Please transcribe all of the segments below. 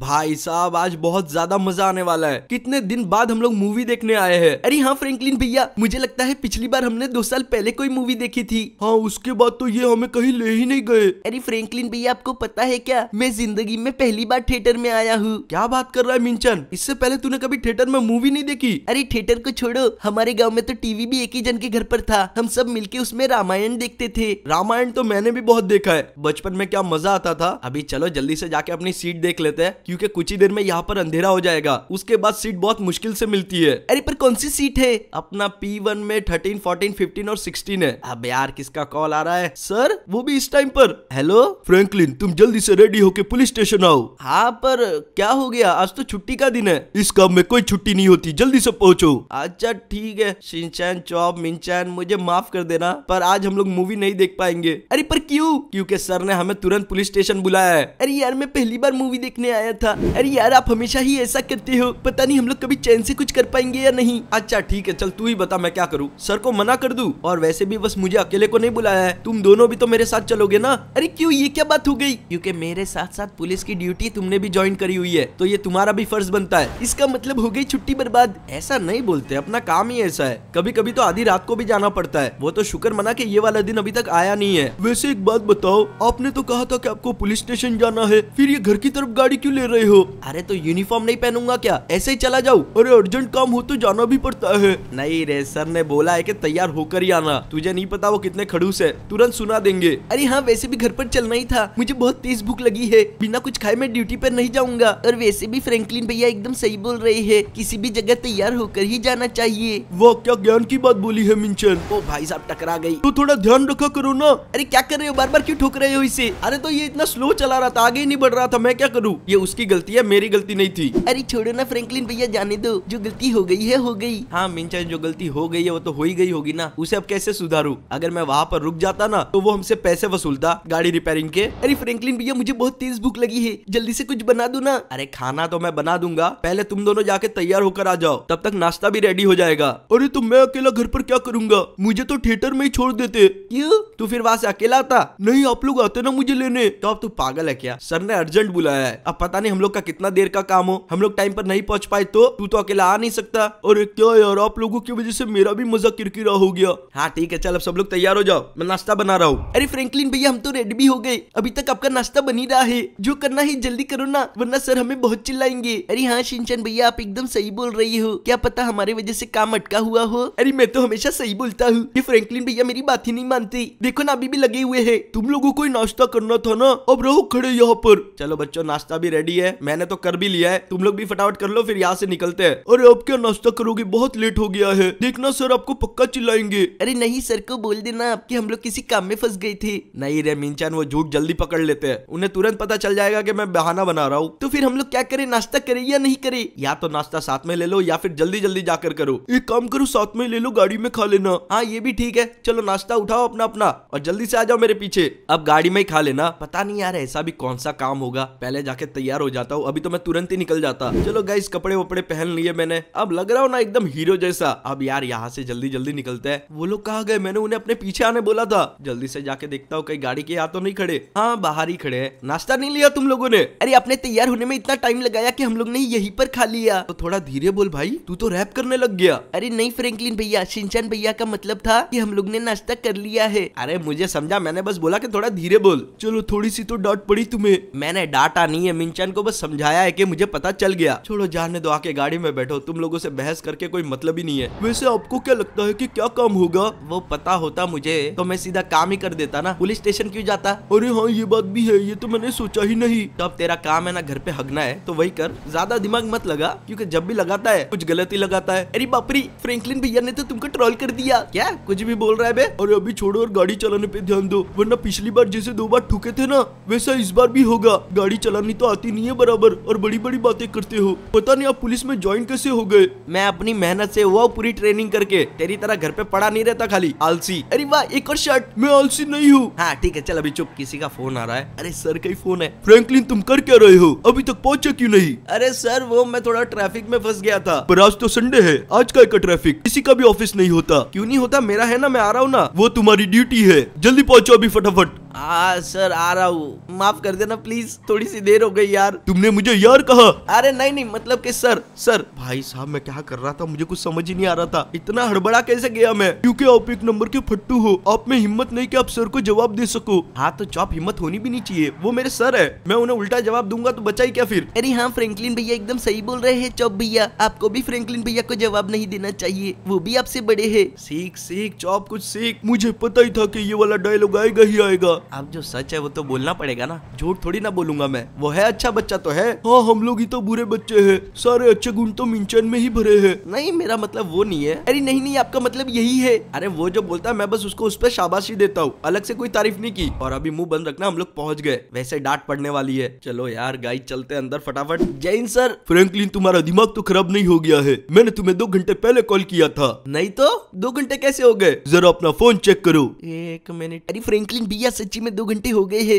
भाई साहब आज बहुत ज्यादा मजा आने वाला है कितने दिन बाद हम लोग मूवी देखने आए हैं अरे हाँ फ्रैंकलिन भैया मुझे लगता है पिछली बार हमने दो साल पहले कोई मूवी देखी थी हाँ उसके बाद तो ये हमें कहीं ले ही नहीं गए अरे फ्रैंकलिन भैया आपको पता है क्या मैं जिंदगी में पहली बार थिएटर में आया हूँ क्या बात कर रहा है मिंचन इससे पहले तूने कभी थिएटर में मूवी नहीं देखी अरे थिएटर को छोड़ो हमारे गाँव में तो टीवी भी एक ही जन के घर पर था हम सब के उसमें रामायण देखते थे रामायण तो मैंने भी बहुत देखा है बचपन में क्या मजा आता था अभी चलो जल्दी से जाके अपनी सीट देख लेते हैं क्योंकि कुछ ही देर में यहाँ पर अंधेरा हो जाएगा उसके बाद सीट बहुत मुश्किल से मिलती है अरे पर कौन सी सीट है अपना पी वन में थर्टीन फोर्टीन फिफ्टीन और सिक्सटीन है अब यार किसका कॉल आ रहा है सर वो भी इस टाइम पर हेलो फ्रेंकलिन तुम जल्दी से रेडी होके पुलिस स्टेशन आओ हाँ पर क्या हो गया आज तो छुट्टी का दिन है इस काम में कोई छुट्टी नहीं होती जल्दी से पहुँचो अच्छा ठीक है सिंचैन चौब मिनचैन मुझे माफ कर देना पर आज हम लोग मूवी नहीं देख पाएंगे अरे पर क्यों क्योंकि सर ने हमें तुरंत पुलिस स्टेशन बुलाया है अरे यार मैं पहली बार मूवी देखने आया था अरे यार आप हमेशा ही ऐसा करते हो पता नहीं हम लोग कभी चैन से कुछ कर पाएंगे या नहीं अच्छा ठीक है चल तू ही बता मैं क्या करूँ सर को मना कर दू और वैसे भी बस मुझे अकेले को नहीं बुलाया है तुम दोनों भी तो मेरे साथ चलोगे ना अरे क्यों ये क्या बात हो गई क्योंकि मेरे साथ साथ पुलिस की ड्यूटी तुमने भी ज्वाइन करी हुई है तो ये तुम्हारा भी फर्ज बनता है इसका मतलब हो गई छुट्टी बर्बाद ऐसा नहीं बोलते अपना काम ही ऐसा है कभी कभी तो आधी रात को भी जाना पड़ता है वो तो शुक्र मना के ये वाला दिन अभी तक आया नहीं है वैसे एक बात बताओ आपने तो कहा था कि आपको पुलिस स्टेशन जाना है फिर ये घर की तरफ गाड़ी क्यों ले कर रहे हो अरे तो यूनिफॉर्म नहीं पहनूंगा क्या ऐसे ही चला जाऊ अरे अर्जेंट काम हो तो जाना भी पड़ता है नहीं रे सर ने बोला है की तैयार होकर ही आना तुझे नहीं पता वो कितने खड़ूस है तुरंत सुना देंगे अरे हाँ वैसे भी घर पर चलना ही था मुझे बहुत तेज भूख लगी है बिना कुछ खाए मैं ड्यूटी पर नहीं जाऊंगा और वैसे भी फ्रेंकलिन भैया एकदम सही बोल रहे है किसी भी जगह तैयार होकर ही जाना चाहिए वो क्या ज्ञान की बात बोली है मिंचन ओ भाई साहब टकरा गई तो थोड़ा ध्यान रखा करो ना अरे क्या कर रहे हो बार बार क्यों ठोक रहे हो इसे अरे तो ये इतना स्लो चला रहा था आगे नहीं बढ़ रहा था मैं क्या करूँ ये उसके उसकी गलती है मेरी गलती नहीं थी अरे छोड़ो ना फ्रेंकलिन भैया जाने दो जो गलती हो गई है हो गई हाँ मिंचा जो गलती हो गई है वो तो हो ही गई होगी ना उसे अब कैसे सुधारू अगर मैं वहाँ पर रुक जाता ना तो वो हमसे पैसे वसूलता गाड़ी रिपेयरिंग के अरे फ्रेंकलिन भैया मुझे बहुत तेज भूख लगी है जल्दी से कुछ बना दो ना अरे खाना तो मैं बना दूंगा पहले तुम दोनों जाके तैयार होकर आ जाओ तब तक नाश्ता भी रेडी हो जाएगा अरे तुम तो मैं अकेला घर पर क्या करूंगा मुझे तो थिएटर में ही छोड़ देते क्यों तू फिर वहाँ से अकेला आता नहीं आप लोग आते ना मुझे लेने तो अब तू पागल है क्या सर ने अर्जेंट बुलाया है अब पता नहीं जाने हम लोग का कितना देर का काम हो हम लोग टाइम पर नहीं पहुंच पाए तो तू तो अकेला आ नहीं सकता और क्या तो यार आप लोगों की वजह से मेरा भी मजा किरकिरा हो गया हाँ ठीक है चल अब सब लोग तैयार हो जाओ मैं नाश्ता बना रहा हूँ अरे फ्रेंकलिन भैया हम तो रेडी भी हो गए अभी तक आपका नाश्ता बनी रहा है जो करना है जल्दी करो ना वरना सर हमें बहुत चिल्लाएंगे अरे हाँ शिनचन भैया आप एकदम सही बोल रही हो क्या पता हमारे वजह से काम अटका हुआ हो अरे मैं तो हमेशा सही बोलता हूँ ये फ्रेंकलिन भैया मेरी बात ही नहीं मानती देखो ना अभी भी लगे हुए है तुम लोगो को नाश्ता करना था ना अब रहो खड़े यहाँ पर चलो बच्चों नाश्ता भी रेडी रेडी है मैंने तो कर भी लिया है तुम लोग भी फटाफट कर लो फिर यहाँ से निकलते हैं अरे अब क्या नाश्ता करोगे बहुत लेट हो गया है देखना सर आपको पक्का चिल्लाएंगे अरे नहीं सर को बोल देना आपके हम लोग किसी काम में फंस गई थी नहीं रे मीनचान वो झूठ जल्दी पकड़ लेते हैं उन्हें तुरंत पता चल जाएगा की मैं बहाना बना रहा हूँ तो फिर हम लोग क्या करे नाश्ता करे या नहीं करे या तो नाश्ता साथ में ले लो या फिर जल्दी जल्दी जाकर करो एक काम करो साथ में ले लो गाड़ी में खा लेना हाँ ये भी ठीक है चलो नाश्ता उठाओ अपना अपना और जल्दी से आ जाओ मेरे पीछे अब गाड़ी में ही खा लेना पता नहीं यार ऐसा भी कौन सा काम होगा पहले जाके तैयार तैयार हो जाता हूँ अभी तो मैं तुरंत ही निकल जाता चलो गाइस कपड़े वपड़े पहन लिए मैंने अब लग रहा हूँ ना एकदम हीरो जैसा अब यार यहाँ से जल्दी जल्दी निकलते हैं वो लोग कहा गए मैंने उन्हें अपने पीछे आने बोला था जल्दी से जाके देखता हूँ कहीं गाड़ी के यहाँ तो नहीं खड़े हाँ बाहर ही खड़े है नाश्ता नहीं लिया तुम लोगों ने अरे अपने तैयार होने में इतना टाइम लगाया की हम लोग ने यही पर खा लिया तो थोड़ा धीरे बोल भाई तू तो रैप करने लग गया अरे नहीं फ्रेंकलिन भैया सिंचन भैया का मतलब था की हम लोग ने नाश्ता कर लिया है अरे मुझे समझा मैंने बस बोला की थोड़ा धीरे बोल चलो थोड़ी सी तो डांट पड़ी तुम्हें मैंने डांटा नहीं है मिंचन बहन को बस समझाया है कि मुझे पता चल गया छोड़ो जानने दो आके गाड़ी में बैठो तुम लोगों से बहस करके कोई मतलब ही नहीं है वैसे आपको क्या लगता है कि क्या काम होगा वो पता होता मुझे तो मैं सीधा काम ही कर देता ना पुलिस स्टेशन क्यों जाता अरे हाँ ये बात भी है ये तो मैंने सोचा ही नहीं तो अब तेरा काम है ना घर पे हगना है तो वही कर ज्यादा दिमाग मत लगा क्यूँकी जब भी लगाता है कुछ गलती लगाता है अरे बापरी फ्रेंकलिन भैया ने तो तुमको ट्रोल कर दिया क्या कुछ भी बोल रहा है बे और अभी छोड़ो और गाड़ी चलाने पे ध्यान दो वरना पिछली बार जैसे दो बार ठुके थे ना वैसा इस बार भी होगा गाड़ी चलानी तो आती नहीं है बराबर और बड़ी बड़ी बातें करते हो पता नहीं आप पुलिस में ज्वाइन कैसे हो गए मैं अपनी मेहनत से हुआ पूरी ट्रेनिंग करके तेरी तरह घर पे पड़ा नहीं रहता खाली आलसी अरे वाह एक और शर्ट मैं आलसी नहीं हूँ हाँ ठीक है चल अभी चुप किसी का फोन आ रहा है अरे सर का ही फोन है फ्रेंकलिन तुम कर क्या रहे हो अभी तक पहुँचे क्यूँ नहीं अरे सर वो मैं थोड़ा ट्रैफिक में फंस गया था पर आज तो संडे है आज का एक ट्रैफिक किसी का भी ऑफिस नहीं होता क्यूँ नहीं होता मेरा है ना मैं आ रहा हूँ ना वो तुम्हारी ड्यूटी है जल्दी पहुँचो अभी फटाफट हाँ सर आ रहा हूँ माफ कर देना प्लीज थोड़ी सी देर हो गई यार तुमने मुझे यार कहा अरे नहीं नहीं मतलब कि सर सर भाई साहब मैं क्या कर रहा था मुझे कुछ समझ ही नहीं आ रहा था इतना हड़बड़ा कैसे गया मैं क्योंकि आप एक नंबर के फट्टू हो आप में हिम्मत नहीं कि आप सर को जवाब दे सको हाँ तो चौप हिम्मत होनी भी नहीं चाहिए वो मेरे सर है मैं उन्हें उल्टा जवाब दूंगा तो बचाई क्या फिर अरे हाँ फ्रेंकलिन भैया एकदम सही बोल रहे हैं चौप भैया आपको भी फ्रेंकलिन भैया को जवाब नहीं देना चाहिए वो भी आपसे बड़े है सीख सीख चौप कुछ सीख मुझे पता ही था की ये वाला डायलॉग आएगा ही आएगा अब जो सच है वो तो बोलना पड़ेगा ना झूठ थोड़ी ना बोलूंगा मैं वो है अच्छा बच्चा तो है हाँ हम लोग ही तो बुरे बच्चे है सारे अच्छे गुण तो मिंचन में ही भरे है नहीं मेरा मतलब वो नहीं है अरे नहीं नहीं आपका मतलब यही है अरे वो जो बोलता है मैं बस उसको उस पर शाबाशी देता हूँ अलग से कोई तारीफ नहीं की और अभी मुंह बंद रखना हम लोग पहुंच गए वैसे डांट पड़ने वाली है चलो यार गाइड चलते अंदर फटाफट जैन सर फ्रेंकलिन तुम्हारा दिमाग तो खराब नहीं हो गया है मैंने तुम्हें दो घंटे पहले कॉल किया था नहीं तो दो घंटे कैसे हो गए जरा अपना फोन चेक करो एक मिनट अरे फ्रेंकलिन भैया सच सच्ची में दो घंटे हो गए है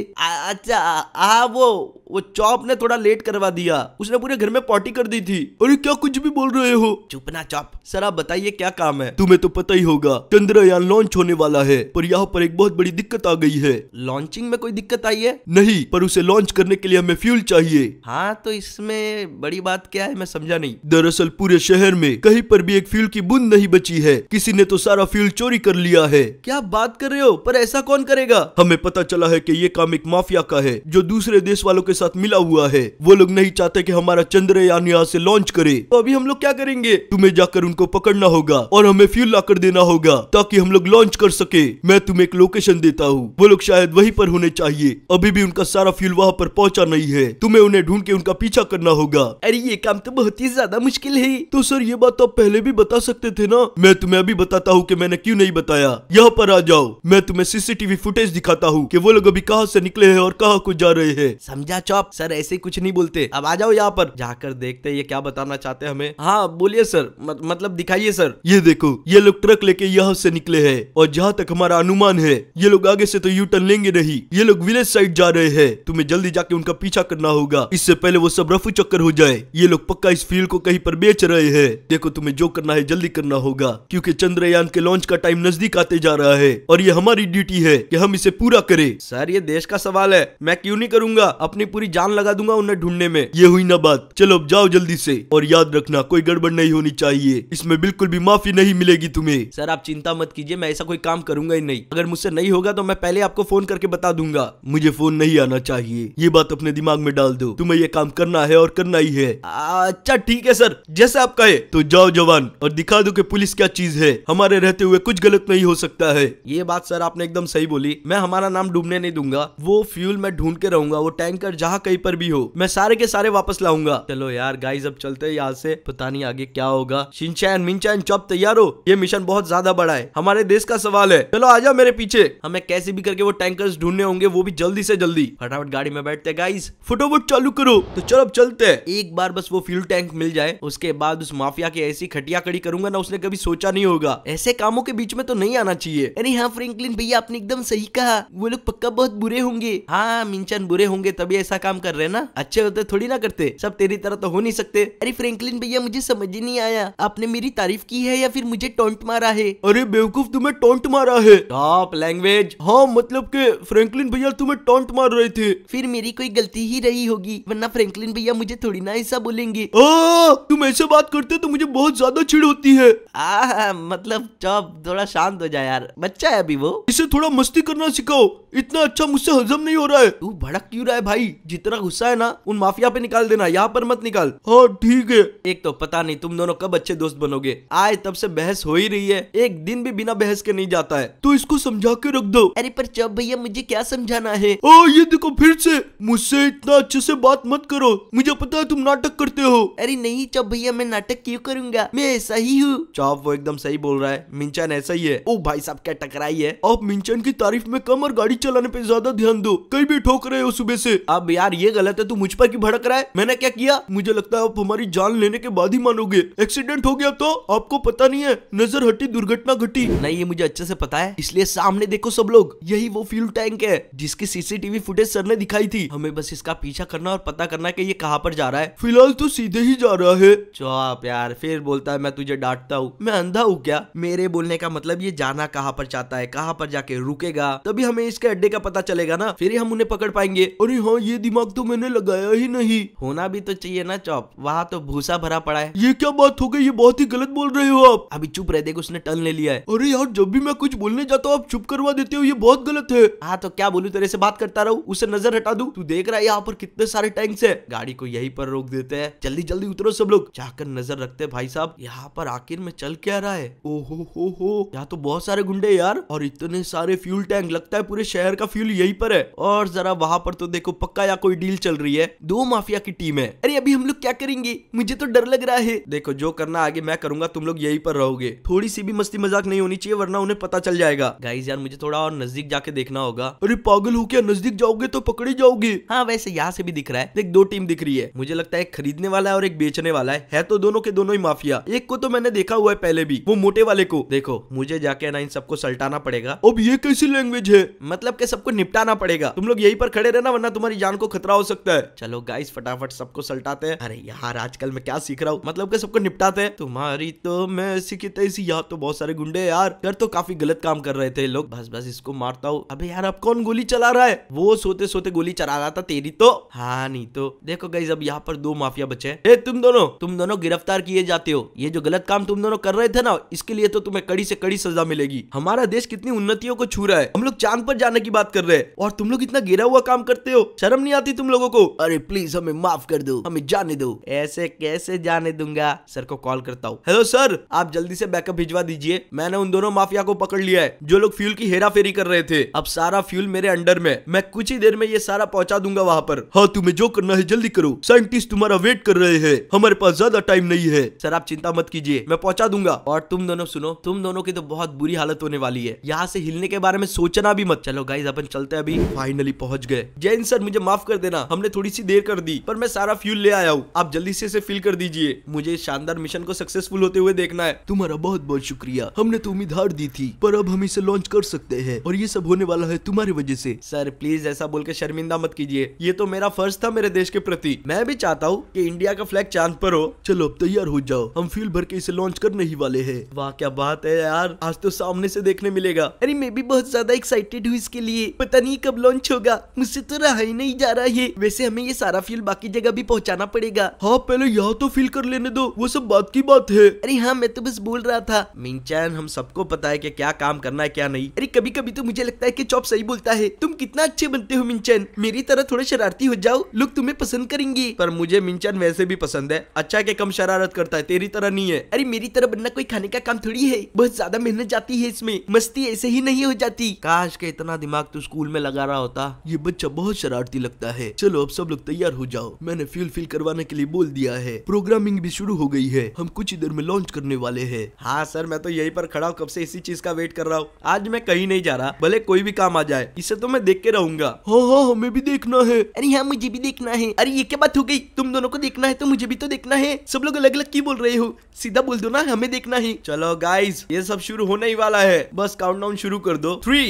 अच्छा आ वो वो चौप ने थोड़ा लेट करवा दिया उसने पूरे घर में पार्टी कर दी थी अरे क्या कुछ भी बोल रहे हो चुपना चौप सर आप बताइए क्या काम है तुम्हें तो पता ही होगा चंद्रयान लॉन्च होने वाला है पर यहाँ पर एक बहुत बड़ी दिक्कत आ गई है लॉन्चिंग में कोई दिक्कत आई है नहीं पर उसे लॉन्च करने के लिए हमें फ्यूल चाहिए हाँ तो इसमें बड़ी बात क्या है मैं समझा नहीं दरअसल पूरे शहर में कहीं पर भी एक फ्यूल की बूंद नहीं बची है किसी ने तो सारा फ्यूल चोरी कर लिया है क्या बात कर रहे हो पर ऐसा कौन करेगा हमें पता चला है कि ये काम एक माफिया का है जो दूसरे देश वालों के साथ मिला हुआ है वो लोग नहीं चाहते कि हमारा चंद्रयान यहाँ से लॉन्च करे तो अभी हम लोग क्या करेंगे तुम्हें जाकर उनको पकड़ना होगा और हमें फ्यूल ला कर देना होगा ताकि हम लोग लॉन्च कर सके मैं तुम्हें एक लोकेशन देता हूँ वो लोग शायद वही पर होने चाहिए अभी भी उनका सारा फ्यूल वहाँ पर पहुँचा नहीं है तुम्हें उन्हें ढूंढ के उनका पीछा करना होगा अरे ये काम तो बहुत ही ज्यादा मुश्किल है तो सर ये बात तो आप पहले भी बता सकते थे ना मैं तुम्हें अभी बताता हूँ की मैंने क्यूँ नहीं बताया यहाँ पर आ जाओ मैं तुम्हें सीसीटीवी फुटेज दिखाता हूँ की वो लोग अभी कहाँ से निकले है और कहाँ कुछ जा रहे है समझा चौप सर ऐसे कुछ नहीं बोलते अब आ जाओ यहाँ पर जाकर देखते ये क्या बताना चाहते हैं हमें हाँ बोलिए सर मतलब दिखाइए सर ये देखो ये लोग ट्रक लेके यहाँ से निकले है और जहाँ तक हमारा अनुमान है ये लोग आगे से तो यू टर्न लेंगे नहीं ये लोग विलेज साइड जा रहे हैं तुम्हें जल्दी जाके उनका पीछा करना होगा इससे पहले वो सब रफू चक्कर हो जाए ये लोग पक्का इस फील्ड को कहीं पर बेच रहे हैं देखो तुम्हें जो करना है जल्दी करना होगा क्योंकि चंद्रयान के लॉन्च का टाइम नजदीक आते जा रहा है और ये हमारी ड्यूटी है कि हम इसे पूरा ना करे सर ये देश का सवाल है मैं क्यों नहीं करूंगा अपनी पूरी जान लगा दूंगा उन्हें ढूंढने में ये हुई ना बात चलो अब जाओ जल्दी से और याद रखना कोई गड़बड़ नहीं होनी चाहिए इसमें बिल्कुल भी माफी नहीं मिलेगी तुम्हें सर आप चिंता मत कीजिए मैं ऐसा कोई काम करूंगा ही नहीं अगर मुझसे नहीं होगा तो मैं पहले आपको फोन करके बता दूंगा मुझे फोन नहीं आना चाहिए ये बात अपने दिमाग में डाल दो तुम्हें ये काम करना है और करना ही है अच्छा ठीक है सर जैसे आप कहे तो जाओ जवान और दिखा दो कि पुलिस क्या चीज है हमारे रहते हुए कुछ गलत नहीं हो सकता है ये बात सर आपने एकदम सही बोली मैं हमारा अपना नाम डूबने नहीं दूंगा वो फ्यूल मैं ढूंढ के रहूंगा वो टैंकर जहाँ कहीं पर भी हो मैं सारे के सारे वापस लाऊंगा चलो यार गाइज अब चलते हैं यहाँ से पता नहीं आगे क्या होगा शिनचैन मिनचैन चौप तैयार हो ये मिशन बहुत ज्यादा बड़ा है हमारे देश का सवाल है चलो जाओ मेरे पीछे हमें कैसे भी करके वो टैंकर ढूंढने होंगे वो भी जल्दी से जल्दी फटाफट गाड़ी में बैठते गाइज फटोफट चालू करो तो चलो अब चलते हैं एक बार बस वो फ्यूल टैंक मिल जाए उसके बाद उस माफिया की ऐसी खटिया कड़ी करूंगा ना उसने कभी सोचा नहीं होगा ऐसे कामों के बीच में तो नहीं आना चाहिए अरे हाँ फ्रेंकलिन भैया आपने एकदम सही कहा वो लोग पक्का बहुत बुरे होंगे हाँ मिंचन बुरे होंगे तभी ऐसा काम कर रहे हैं ना अच्छे होते थोड़ी ना करते सब तेरी तरह तो हो नहीं सकते अरे फ्रेंकलिन भैया मुझे समझ ही नहीं आया आपने मेरी तारीफ की है या फिर मुझे टोंट मारा है अरे बेवकूफ तुम्हें टोंट मारा है टॉप लैंग्वेज हाँ मतलब के फ्रेंकलिन भैया तुम्हें टोंट मार रहे थे फिर मेरी कोई गलती ही रही होगी वरना फ्रेंकलिन भैया मुझे थोड़ी ना ऐसा बोलेंगे तुम ऐसे बात करते तो मुझे बहुत ज्यादा चिड़ होती है आ, मतलब चौप थोड़ा शांत हो जाए यार बच्चा है अभी वो इसे थोड़ा मस्ती करना सिखाओ इतना अच्छा मुझसे हजम नहीं हो रहा है तू भड़क क्यों रहा है भाई जितना गुस्सा है ना उन माफिया पे निकाल देना यहाँ पर मत निकाल हाँ ठीक है एक तो पता नहीं तुम दोनों कब अच्छे दोस्त बनोगे आज तब से बहस हो ही रही है एक दिन भी बिना बहस के नहीं जाता है तो इसको समझा के रख दो अरे पर चौब भैया मुझे क्या समझाना है ओ हाँ, ये देखो फिर से मुझसे इतना अच्छे से बात मत करो मुझे पता है तुम नाटक करते हो अरे नहीं चौब भैया मैं नाटक क्यों करूंगा मैं ऐसा ही हूँ चौब वो एकदम सही बोल रहा है मिंचन ऐसा ही है ओ भाई साहब क्या टकराई है आप मिंचन की तारीफ में कम और गाड़ी चलाने पे ज्यादा ध्यान दो कहीं भी ठोक रहे हो सुबह से अब यार ये गलत है तू मुझ पर की भड़क रहा है मैंने क्या किया मुझे लगता है आप हमारी जान लेने के बाद ही मानोगे एक्सीडेंट हो गया तो आपको पता नहीं है नजर हटी दुर्घटना घटी नहीं ये मुझे अच्छे से पता है इसलिए सामने देखो सब लोग यही वो फ्यूल टैंक है जिसकी सीसीटीवी फुटेज सर ने दिखाई थी हमें बस इसका पीछा करना और पता करना की ये कहाँ पर जा रहा है फिलहाल तो सीधे ही जा रहा है चौप यार फिर बोलता है मैं तुझे डांटता हूँ मैं अंधा हूँ क्या मेरे बोलने का मतलब ये जाना कहाँ पर चाहता है कहाँ पर जाके रुकेगा तभी हमें इसके अड्डे का पता चलेगा ना फिर हम उन्हें पकड़ पाएंगे अरे हाँ ये दिमाग तो मैंने लगाया ही नहीं होना भी तो चाहिए ना चौप वहाँ तो भूसा भरा पड़ा है ये क्या बात हो गई ये बहुत ही गलत बोल रहे हो आप अभी चुप रहे देखो उसने टन ले लिया है अरे यार जब भी मैं कुछ बोलने जाता हूँ आप चुप करवा देते हो ये बहुत गलत है हाँ तो क्या बोलू तेरे से बात करता रहू उसे नजर हटा दू तू देख रहा है यहाँ पर कितने सारे टैंक है गाड़ी को यही पर रोक देते हैं जल्दी जल्दी उतरो सब लोग जाकर नजर रखते है भाई साहब यहाँ पर आखिर में चल क्या रहा है ओहो हो हो यहाँ तो बहुत सारे गुंडे यार और इतने सारे फ्यूल टैंक लगता है पूरे शहर का फ्यूल यही पर है और जरा वहाँ पर तो देखो पक्का या कोई डील चल रही है दो माफिया की टीम है अरे अभी हम क्या करेंगे मुझे तो डर लग रहा है देखो जो करना आगे मैं करूंगा तुम लोग यही पर रहोगे थोड़ी सी भी मस्ती मजाक नहीं होनी चाहिए वरना उन्हें पता चल जाएगा गाइज यार मुझे थोड़ा और नजदीक जाके देखना होगा अरे पागल हो क्या नजदीक जाओगे तो पकड़े जाओगे हाँ वैसे यहाँ से भी दिख रहा है देख दो टीम दिख रही है मुझे लगता है खरीदने वाला है और एक बेचने वाला है है तो दोनों के दोनों ही माफिया एक को तो मैंने देखा हुआ है पहले भी वो मोटे वाले को देखो मुझे जाके ना इन सबको सल्टाना पड़ेगा अब ये कैसी लैंग्वेज है मतलब के सबको निपटाना पड़ेगा तुम लोग यही पर खड़े रहना वरना तुम्हारी जान को खतरा हो सकता है चलो गाइस फटाफट सबको सल्टाते हैं अरे यार आजकल मैं क्या सीख रहा हूँ मतलब क्या सबको निपटाते हैं तुम्हारी तो मैं सीखी तैसी तो यहाँ तो बहुत सारे गुंडे यार घर तो काफी गलत काम कर रहे थे लोग बस बस इसको मारता हूँ अबे यार अब कौन गोली चला रहा है वो सोते सोते गोली चला रहा था तेरी तो हाँ नहीं तो देखो गई अब यहाँ पर दो माफिया बचे ए तुम दोनों तुम दोनों गिरफ्तार किए जाते हो ये जो गलत काम तुम दोनों कर रहे थे ना इसके लिए तो तुम्हें कड़ी से कड़ी सजा मिलेगी हमारा देश कितनी उन्नतियों को छू रहा है हम लोग चांद पर जाने की बात कर रहे हैं और तुम लोग इतना गिरा हुआ काम करते हो शर्म नहीं आती तुम लोगों को अरे प्लीज हमें माफ कर दो हमें जाने दो ऐसे कैसे जाने दूंगा सर को कॉल करता हूँ हेलो सर आप जल्दी से बैकअप भिजवा दीजिए मैंने उन दोनों माफिया को पकड़ लिया है जो लोग फ्यूल की हेरा फेरी कर रहे थे अब सारा फ्यूल मेरे अंडर में मैं कुछ ही देर में ये सारा पहुंचा दूंगा वहाँ पर हाँ तुम्हें जो करना है जल्दी करो साइंटिस्ट तुम्हारा वेट कर रहे हैं हमारे पास ज्यादा टाइम नहीं है सर आप चिंता मत कीजिए मैं पहुंचा दूंगा और तुम दोनों सुनो तुम दोनों की तो बहुत बुरी हालत होने वाली है यहाँ से हिलने के बारे में सोचना भी मत चलो गाइज अपन चलते हैं अभी फाइनली पहुंच गए जैन सर मुझे माफ कर देना हमने थोड़ी सी देर कर दी पर मैं सारा फ्यूल ले आया हूँ आप जल्दी से इसे फिल कर दीजिए मुझे इस शानदार मिशन को सक्सेसफुल होते हुए देखना है तुम्हारा बहुत बहुत शुक्रिया हमने तो उम्मीद हार दी थी पर अब हम इसे लॉन्च कर सकते हैं और ये सब होने वाला है तुम्हारी वजह से सर प्लीज ऐसा बोल के शर्मिंदा मत कीजिए ये तो मेरा फर्ज था मेरे देश के प्रति मैं भी चाहता हूँ की इंडिया का फ्लैग चांद पर हो चलो अब तैयार हो जाओ हम फील भर के इसे लॉन्च करने ही वाले है वाह क्या बात है यार आज तो सामने ऐसी देखने मिलेगा अरे मैं भी बहुत ज्यादा एक्साइटेड हूँ इसके लिए पता नहीं कब लॉन्च होगा मुझसे तो रहा ही नहीं जा रहा है वैसे हमें ये सारा फील बाकी जगह भी पहुँचाना पड़ेगा जाएगा हाँ पहले यहाँ तो फिल कर लेने दो वो सब बात की बात है अरे हाँ मैं तो बस बोल रहा था मिंचैन हम सबको पता है कि क्या काम करना है क्या नहीं अरे कभी कभी तो मुझे लगता है कि चौप सही बोलता है तुम कितना अच्छे बनते हो मिंचैन मेरी तरह थोड़ा शरारती हो जाओ लोग तुम्हें पसंद करेंगे पर मुझे मिंचन वैसे भी पसंद है अच्छा के कम शरारत करता है तेरी तरह नहीं है अरे मेरी तरह बनना कोई खाने का काम थोड़ी है बहुत ज्यादा मेहनत जाती है इसमें मस्ती ऐसे ही नहीं हो जाती काश के इतना दिमाग तो स्कूल में लगा रहा होता ये बच्चा बहुत शरारती लगता है चलो अब सब लोग तैयार हो जाओ मैंने फील फील करवाने के लिए बोल दिया है प्रोग्रामिंग भी शुरू हो गई है हम कुछ ही देर में लॉन्च करने वाले है हाँ सर मैं तो यही पर खड़ा हूँ कब से इसी चीज का वेट कर रहा हूँ आज मैं कहीं नहीं जा रहा भले कोई भी काम आ जाए इसे तो मैं देख के रहूंगा हाँ हाँ हमें भी देखना है अरे हाँ मुझे भी देखना है अरे ये क्या बात हो गई तुम दोनों को देखना है तो मुझे भी तो देखना है सब लोग अलग अलग की बोल रहे हो सीधा बोल दो ना हमें देखना ही चलो गाइज ये सब शुरू होने ही वाला है बस काउंट शुरू कर दो थ्री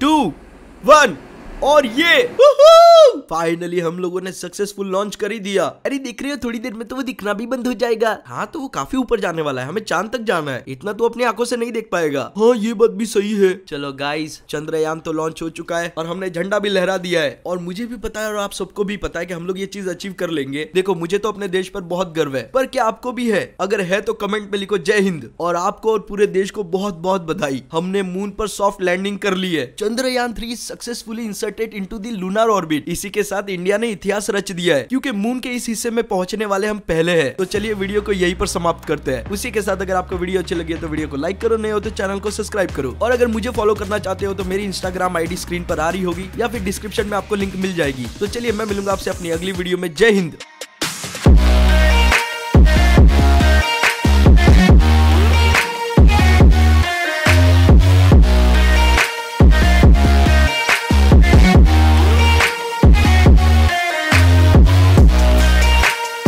टू वन और ये फाइनली हम लोगों ने सक्सेसफुल लॉन्च कर ही दिया अरे देख रहे हो थोड़ी देर में तो वो दिखना भी बंद हो जाएगा हाँ तो वो काफी ऊपर जाने वाला है हमें चांद तक जाना है इतना तो अपनी आंखों से नहीं देख पाएगा हाँ ये बात भी सही है चलो गाइस चंद्रयान तो लॉन्च हो चुका है और हमने झंडा भी लहरा दिया है और मुझे भी पता है और आप सबको भी पता है की हम लोग ये चीज अचीव कर लेंगे देखो मुझे तो अपने देश पर बहुत गर्व है पर क्या आपको भी है अगर है तो कमेंट में लिखो जय हिंद और आपको और पूरे देश को बहुत बहुत बधाई हमने मून पर सॉफ्ट लैंडिंग कर ली है Chandrayaan three successfully insert inserted into the lunar orbit इसी के साथ इंडिया ने इतिहास रच दिया है क्योंकि मून के इस हिस्से में पहुंचने वाले हम पहले हैं तो चलिए वीडियो को यही पर समाप्त करते हैं उसी के साथ अगर आपको वीडियो अच्छी लगी है तो वीडियो को लाइक करो नहीं हो तो चैनल को सब्सक्राइब करो और अगर मुझे फॉलो करना चाहते हो तो मेरी इंस्टाग्राम आईडी स्क्रीन पर आ रही होगी या फिर डिस्क्रिप्शन में आपको लिंक मिल जाएगी तो चलिए मैं मिलूंगा आपसे अपनी अगली वीडियो में जय हिंद